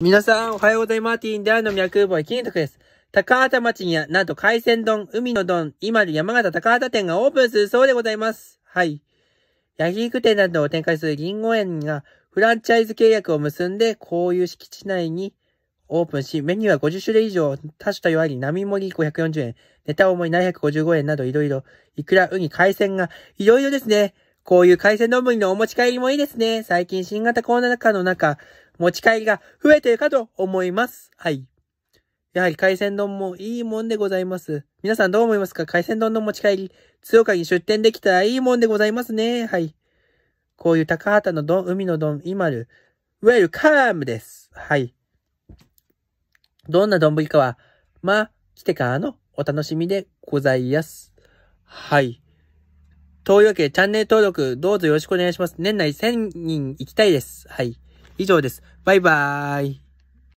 皆さん、おはようございます。マーティンであの脈ボイ、ト徳です。高畑町には、なんと海鮮丼、海の丼、今で山形高畑店がオープンするそうでございます。はい。焼肉店などを展開するリンゴ園が、フランチャイズ契約を結んで、こういう敷地内にオープンし、メニューは50種類以上、多種多様あり、並盛り540円、ネタ重い755円などいろいろ、いくら、ウニ、海鮮が、いろいろですね。こういう海鮮丼のお持ち帰りもいいですね。最近新型コロナ禍の中、持ち帰りが増えてるかと思います。はい。やはり海鮮丼もいいもんでございます。皆さんどう思いますか海鮮丼の持ち帰り、強化に出店できたらいいもんでございますね。はい。こういう高畑の丼、海の丼、今る、ウェルカームです。はい。どんな丼かは、まあ、来てからのお楽しみでございます。はい。というわけで、チャンネル登録、どうぞよろしくお願いします。年内1000人行きたいです。はい。以上です。バイバーイ。